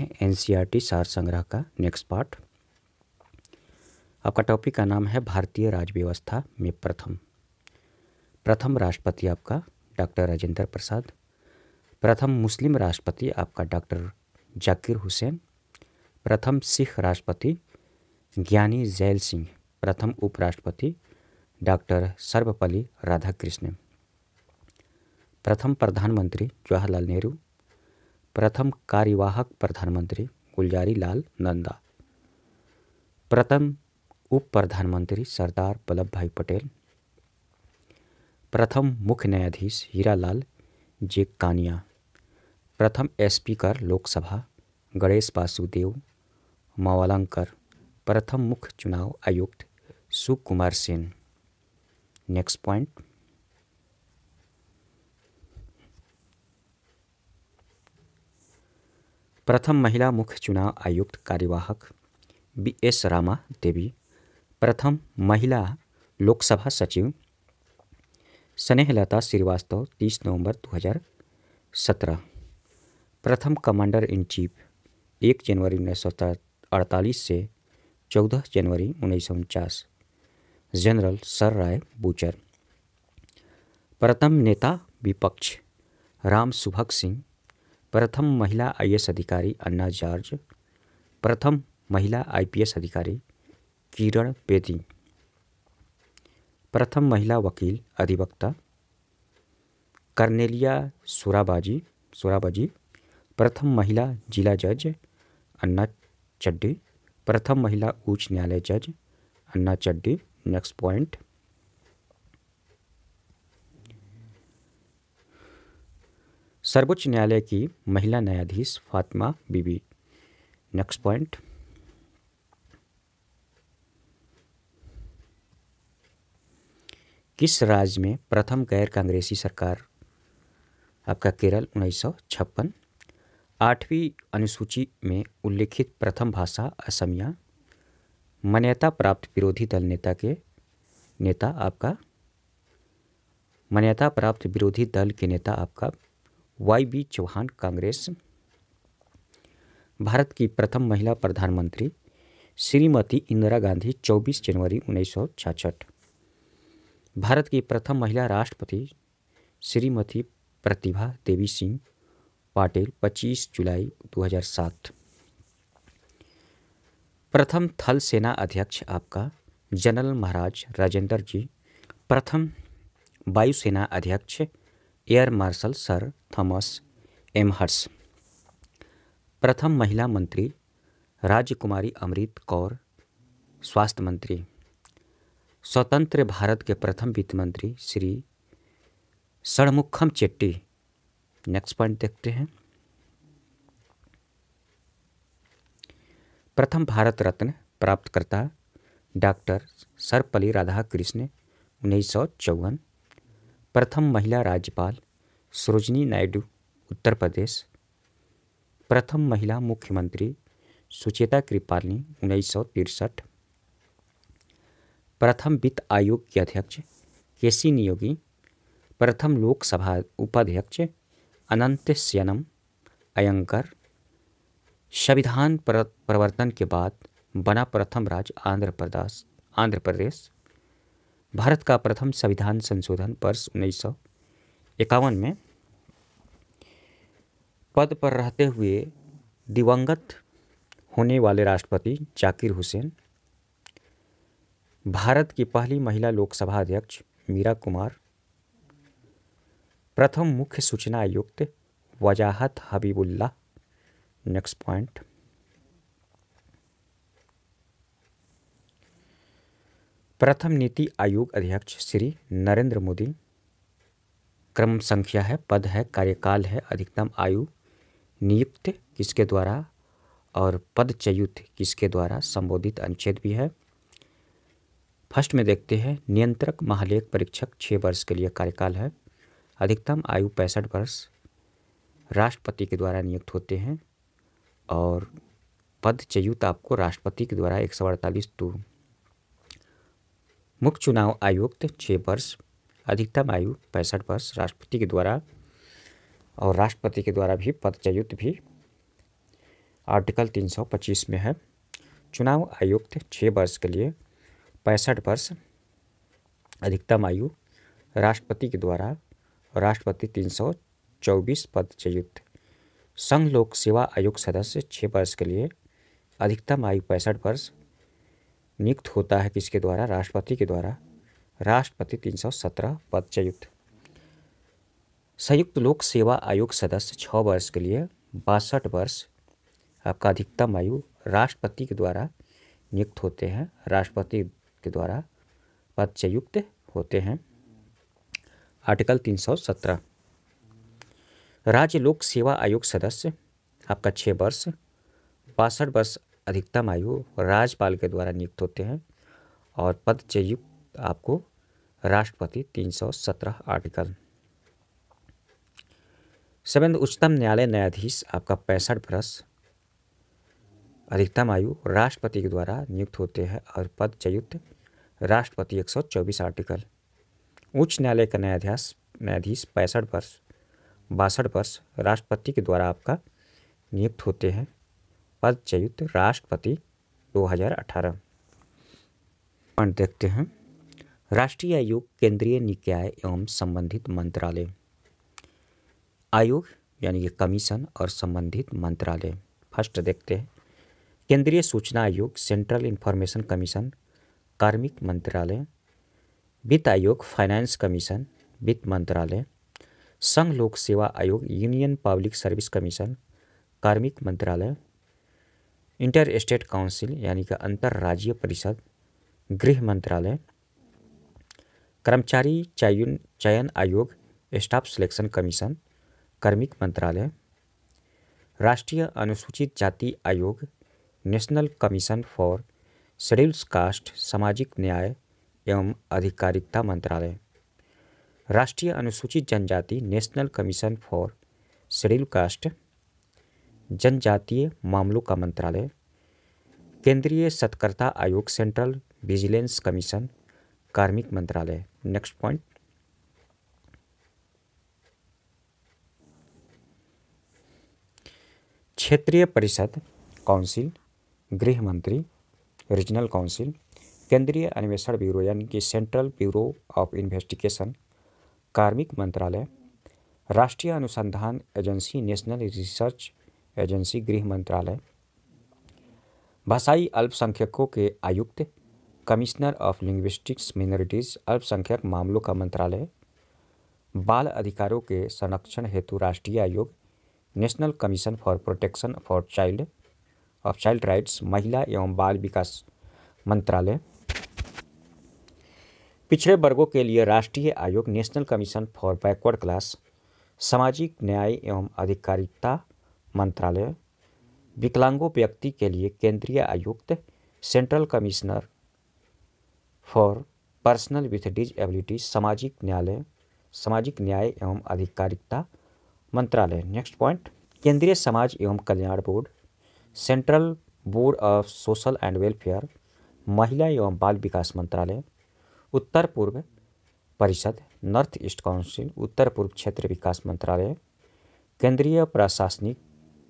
N C सार संग्रह का नेक्स्ट पार्ट आपका टॉपिक का नाम है भारतीय राजव्यवस्था व्यवस्था में प्रथम प्रथम राष्ट्रपति आपका डॉक्टर राजेंद्र प्रसाद प्रथम मुस्लिम राष्ट्रपति आपका डॉक्टर जाकिर हुसैन प्रथम सिख राष्ट्रपति ज्ञानी जैल सिंह प्रथम उपराष्ट्रपति डॉक्टर सर्वपल्ली राधाकृष्णन प्रथम प्रधानमंत्री जवाहरलाल नेहरू प्रथम कार्यवाहक प्रधानमंत्री गुलजारी लाल नंदा प्रथम उप प्रधानमंत्री सरदार वल्लभ भाई पटेल प्रथम मुख्य न्यायाधीश हीरालाल जे कानिया प्रथम स्पीकर लोकसभा गणेश वासुदेव मावलंकर प्रथम मुख्य चुनाव आयुक्त सुकुमार सेन नेक्स्ट पॉइंट प्रथम महिला मुख्य चुनाव आयुक्त कार्यवाहक बी एस रामा देवी प्रथम महिला लोकसभा सचिव स्नेहलता श्रीवास्तव 30 नवंबर 2017 प्रथम कमांडर इन चीफ एक जनवरी उन्नीस अड़तालीस से चौदह जनवरी उन्नीस सौ उनचास जनरल सर राय बूचर प्रथम नेता विपक्ष राम सुभग सिंह प्रथम महिला आईएएस अधिकारी अन्ना जॉर्ज प्रथम महिला आईपीएस अधिकारी किरण बेदी प्रथम महिला वकील अधिवक्ता कर्नेलिया सुराबाजी सुराबाजी प्रथम महिला जिला जज अन्ना चड्डी प्रथम महिला उच्च न्यायालय जज अन्ना चड्डी नेक्स्ट पॉइंट सर्वोच्च न्यायालय की महिला न्यायाधीश फातिमा बीबी नेक्स्ट पॉइंट किस राज्य में प्रथम गैर कांग्रेसी सरकार आपका केरल उन्नीस आठवीं अनुसूची में उल्लिखित प्रथम भाषा असमिया मान्यता प्राप्त विरोधी दल नेता के नेता आपका मान्यता प्राप्त विरोधी दल के नेता आपका वाई बी चौहान कांग्रेस भारत की प्रथम महिला प्रधानमंत्री श्रीमती इंदिरा गांधी 24 जनवरी उन्नीस भारत की प्रथम महिला राष्ट्रपति श्रीमती प्रतिभा देवी सिंह पाटिल 25 जुलाई 2007 प्रथम थल सेना अध्यक्ष आपका जनरल महाराज राजेंद्र जी प्रथम वायुसेना अध्यक्ष air marshal sir Thomas Elmhirst प्रथम महिला मंत्री राजकुमारी अमृत कौर स्वास्थ्य मंत्री स्वतंत्र भारत के प्रथम वित्त मंत्री श्री षणमुखम चेट्टी नेक्स्ट पॉइंट देखते हैं प्रथम भारत रत्न प्राप्तकर्ता डॉक्टर सर्वपल्ली राधाकृष्ण उन्नीस सौ चौवन प्रथम महिला राज्यपाल सरोजनी नायडू उत्तर प्रदेश प्रथम महिला मुख्यमंत्री सुचेता कृपालनी उन्नीस सौ तिरसठ प्रथम वित्त आयोग के अध्यक्ष केसी नियोगी प्रथम लोकसभा उपाध्यक्ष अनंत सेनम अयंकर संविधान प्रवर्तन के बाद बना प्रथम राज्य आंध्र प्रदेश आंध्र प्रदेश भारत का प्रथम संविधान संशोधन वर्ष उन्नीस इक्यावन में पद पर रहते हुए दिवंगत होने वाले राष्ट्रपति जाकिर हुसैन भारत की पहली महिला लोकसभा अध्यक्ष मीरा कुमार प्रथम मुख्य सूचना आयुक्त वजाहत हबीबुल्ला नेक्स्ट पॉइंट प्रथम नीति आयोग अध्यक्ष श्री नरेंद्र मोदी क्रम संख्या है पद है कार्यकाल है अधिकतम आयु नियुक्त किसके द्वारा और पद चयुत किसके द्वारा संबोधित अनुच्छेद भी है फर्स्ट में देखते हैं नियंत्रक महालेख परीक्षक छः वर्ष के लिए कार्यकाल है अधिकतम आयु पैंसठ वर्ष राष्ट्रपति के द्वारा नियुक्त होते हैं और पद चयुत आपको राष्ट्रपति के द्वारा एक सौ अड़तालीस टू मुख्य चुनाव आयुक्त छः वर्ष अधिकतम आयु पैंसठ वर्ष राष्ट्रपति के द्वारा और राष्ट्रपति के द्वारा भी पदचयुक्त भी आर्टिकल 325 में है चुनाव आयुक्त छः वर्ष के लिए पैंसठ वर्ष अधिकतम आयु राष्ट्रपति के द्वारा राष्ट्रपति 324 पद चयुक्त संघ लोक सेवा आयोग सदस्य छः वर्ष के लिए अधिकतम आयु पैंसठ वर्ष नियुक्त होता है किसके द्वारा राष्ट्रपति के द्वारा राष्ट्रपति 317 पद चयुक्त संयुक्त लोक सेवा आयोग सदस्य छः वर्ष के लिए बासठ वर्ष आपका अधिकतम आयु राष्ट्रपति के द्वारा नियुक्त होते हैं राष्ट्रपति के द्वारा पद चयुक्त होते हैं आर्टिकल 317 राज्य लोक सेवा आयोग सदस्य आपका छः वर्ष बासठ वर्ष अधिकतम आयु राज्यपाल के द्वारा नियुक्त होते हैं और पद से युक्त आपको राष्ट्रपति तीन सौ सत्रह आर्टिकल सविंद उच्चतम न्यायालय न्यायाधीश आपका पैंसठ वर्ष अधिकतम आयु राष्ट्रपति के द्वारा नियुक्त होते हैं और पद से युक्त राष्ट्रपति एक सौ चौबीस आर्टिकल उच्च न्यायालय का न्यायाधीश न्यायाधीश पैंसठ वर्ष बासठ वर्ष राष्ट्रपति के द्वारा आपका नियुक्त होते हैं पद चयुक्त राष्ट्रपति 2018 पॉइंट देखते हैं राष्ट्रीय आयोग केंद्रीय निकाय एवं संबंधित मंत्रालय आयोग यानी कि कमीशन और संबंधित मंत्रालय फर्स्ट देखते हैं केंद्रीय सूचना आयोग सेंट्रल इंफॉर्मेशन कमीशन कार्मिक मंत्रालय वित्त आयोग फाइनेंस कमीशन वित्त मंत्रालय संघ लोक सेवा आयोग यूनियन पब्लिक सर्विस कमीशन कार्मिक मंत्रालय इंटर स्टेट काउंसिल यानी कि अंतर्राज्यीय परिषद गृह मंत्रालय कर्मचारी चयन चयन आयोग स्टाफ सिलेक्शन कमीशन कर्मिक मंत्रालय राष्ट्रीय अनुसूचित जाति आयोग national commission for schedules caste सामाजिक न्याय एवं आधिकारिकता मंत्रालय राष्ट्रीय अनुसूचित जनजाति national commission for schedule caste जनजातीय मामलों का मंत्रालय केंद्रीय सतर्कता आयोग सेंट्रल विजिलेंस कमीशन कार्मिक मंत्रालय नेक्स्ट पॉइंट क्षेत्रीय परिषद काउंसिल गृह मंत्री रीजनल काउंसिल केंद्रीय अन्वेषण ब्यूरो यानी कि सेंट्रल ब्यूरो ऑफ इन्वेस्टिगेशन कार्मिक मंत्रालय राष्ट्रीय अनुसंधान एजेंसी नेशनल रिसर्च एजेंसी गृह मंत्रालय भाषाई अल्पसंख्यकों के आयुक्त कमिश्नर ऑफ लिंग्विस्टिक्स मिनोरिटीज़ अल्पसंख्यक मामलों का मंत्रालय बाल अधिकारों के संरक्षण हेतु राष्ट्रीय आयोग national commission for protection for child of child rights महिला एवं बाल विकास मंत्रालय पिछड़े वर्गों के लिए राष्ट्रीय आयोग national commission for backward class सामाजिक न्याय एवं अधिकारिता मंत्रालय विकलांगों व्यक्ति के लिए केंद्रीय आयुक्त central commissioner for personal with disability सामाजिक न्यायालय सामाजिक न्याय एवं आधिकारिकता मंत्रालय नेक्स्ट पॉइंट केंद्रीय समाज एवं कल्याण board central board of social and welfare महिला एवं बाल विकास मंत्रालय उत्तर पूर्व परिषद नॉर्थ ईस्ट काउंसिल उत्तर पूर्व क्षेत्र विकास मंत्रालय केंद्रीय प्रशासनिक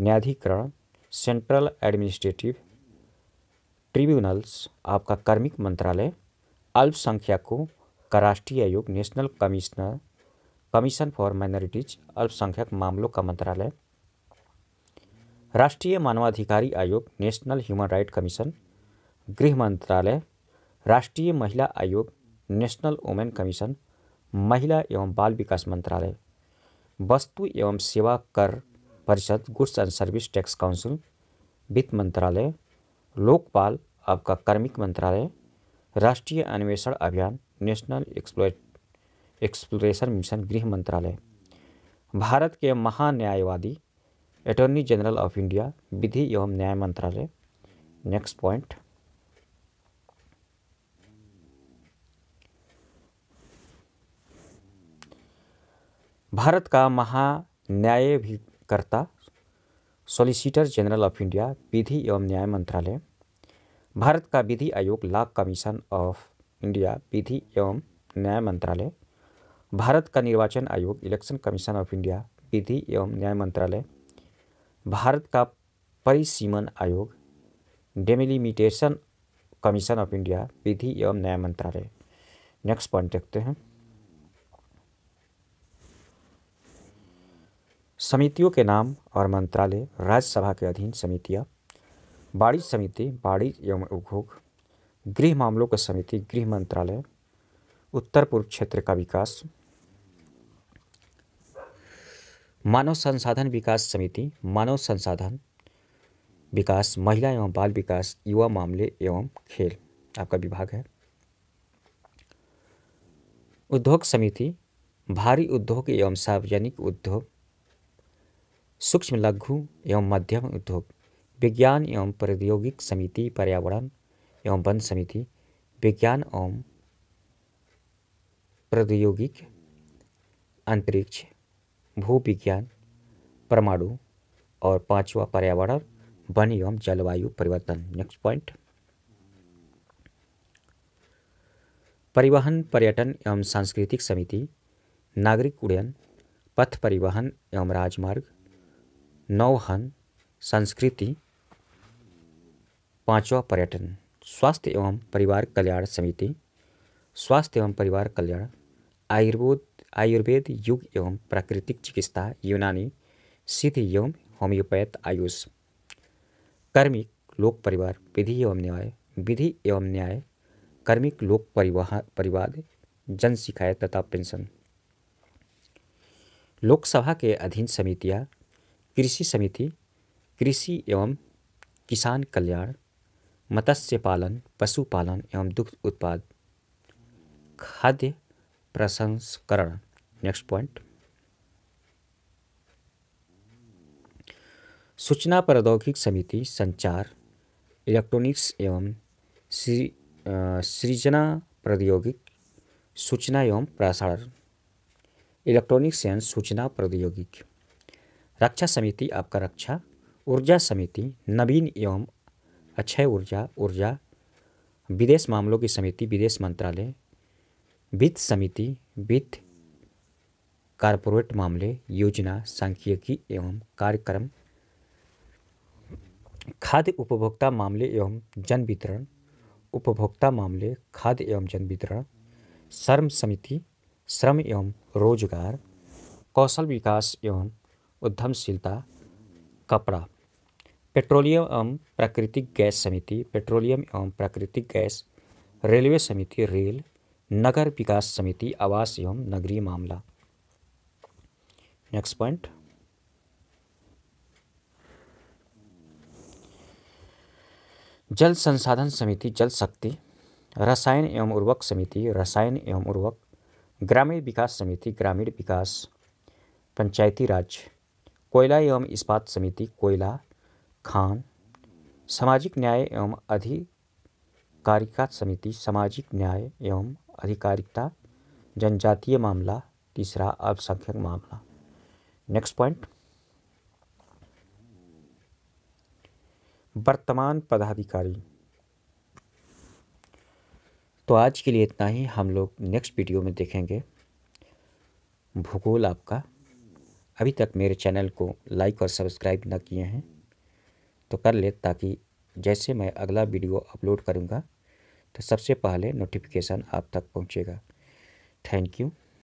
न्यायाधिकरण सेंट्रल एडमिनिस्ट्रेटिव ट्रिब्यूनल्स आपका कार्मिक मंत्रालय अल्पसंख्यकों का राष्ट्रीय आयोग national commissioner commission for minorities अल्पसंख्यक मामलों का मंत्रालय राष्ट्रीय मानवाधिकारी आयोग नेशनल ह्यूमन राइट कमीशन गृह मंत्रालय राष्ट्रीय महिला आयोग नेशनल वुमेन कमीशन महिला एवं बाल विकास मंत्रालय वस्तु एवं सेवा कर परिषद goods and service tax council वित्त मंत्रालय लोकपाल आपका कार्मिक मंत्रालय राष्ट्रीय अन्वेषण अभियान नेशनल एक्सप्लोरेशन मिशन गृह मंत्रालय भारत के महान्यायवादी अटॉर्नी जनरल ऑफ इंडिया विधि एवं न्याय मंत्रालय नेक्स्ट पॉइंट भारत का महान्याय कर्ता सॉलिसिटर जनरल ऑफ इंडिया विधि एवं न्याय मंत्रालय भारत का विधि आयोग ला कमीशन ऑफ इंडिया विधि एवं न्याय मंत्रालय भारत का निर्वाचन आयोग इलेक्शन कमीशन ऑफ इंडिया विधि एवं न्याय मंत्रालय भारत का परिसीमन आयोग डेमिलिमिटेशन कमीशन ऑफ इंडिया विधि एवं न्याय मंत्रालय नेक्स्ट पॉइंट देखते हैं समितियों के नाम और मंत्रालय राज्यसभा के अधीन समितियाँ बाड़ी समिति बाड़ी एवं उपभोग गृह मामलों की समिति गृह मंत्रालय उत्तर पूर्व क्षेत्र का विकास मानव संसाधन विकास समिति मानव संसाधन विकास महिला एवं बाल विकास युवा मामले एवं खेल आपका विभाग है उद्योग समिति भारी उद्योग एवं सार्वजनिक उद्योग सूक्ष्म लघु एवं मध्यम उद्योग विज्ञान एवं प्रौद्योगिक समिति पर्यावरण एवं वन समिति विज्ञान एवं प्रौद्योगिक अंतरिक्ष भू विज्ञान परमाणु और पांचवा पर्यावरण वन एवं जलवायु परिवर्तन नेक्स्ट पॉइंट परिवहन पर्यटन एवं सांस्कृतिक समिति नागरिक उड्डयन पथ परिवहन एवं राजमार्ग नौहन संस्कृति पांचवा पर्यटन स्वास्थ्य एवं परिवार कल्याण समिति स्वास्थ्य एवं परिवार कल्याण आयुर्वेद आयुर्वेद युग एवं प्राकृतिक चिकित्सा यूनानी सिद्ध एवं होम्योपैथ आयुष कर्मिक लोक परिवार विधि एवं न्याय विधि एवं न्याय कर्मिक लोक परिवाह परिवाद जन शिकायत तथा पेंशन लोकसभा के अधीन समितियां कृषि समिति कृषि एवं किसान कल्याण मत्स्य पालन पशुपालन एवं दुग्ध उत्पाद खाद्य प्रसंस्करण नेक्स्ट पॉइंट सूचना प्रौद्योगिक समिति संचार इलेक्ट्रॉनिक्स एवं सृजना प्रौद्योगिक सूचना एवं प्रसारण इलेक्ट्रॉनिक्स एंड सूचना प्रौद्योगिकी रक्षा समिति आपका रक्षा ऊर्जा समिति नवीन एवं अक्षय ऊर्जा ऊर्जा विदेश मामलों की समिति विदेश मंत्रालय वित्त समिति वित्त कारपोरेट मामले योजना सांख्यिकी एवं कार्यक्रम खाद्य उपभोक्ता मामले एवं जन वितरण उपभोक्ता मामले खाद्य एवं जन वितरण श्रम समिति श्रम एवं रोजगार कौशल विकास एवं उद्यमशीलता कपड़ा पेट्रोलियम एवं प्राकृतिक गैस समिति पेट्रोलियम एवं प्राकृतिक गैस रेलवे समिति रेल नगर विकास समिति आवास एवं नगरीय मामला नेक्स्ट पॉइंट जल संसाधन समिति जल शक्ति रसायन एवं उर्वरक समिति रसायन एवं उर्वरक ग्रामीण विकास समिति ग्रामीण विकास पंचायती राज कोयला एवं इस्पात समिति कोयला खान सामाजिक न्याय एवं अधिकारिका समिति सामाजिक न्याय एवं अधिकारिकता जनजातीय मामला तीसरा अल्पसंख्यक मामला नेक्स्ट पॉइंट वर्तमान पदाधिकारी तो आज के लिए इतना ही हम लोग नेक्स्ट वीडियो में देखेंगे भूगोल आपका अभी तक मेरे चैनल को लाइक और सब्सक्राइब न किए हैं तो कर ले ताकि जैसे मैं अगला वीडियो अपलोड करूँगा तो सबसे पहले नोटिफिकेशन आप तक पहुँचेगा थैंक यू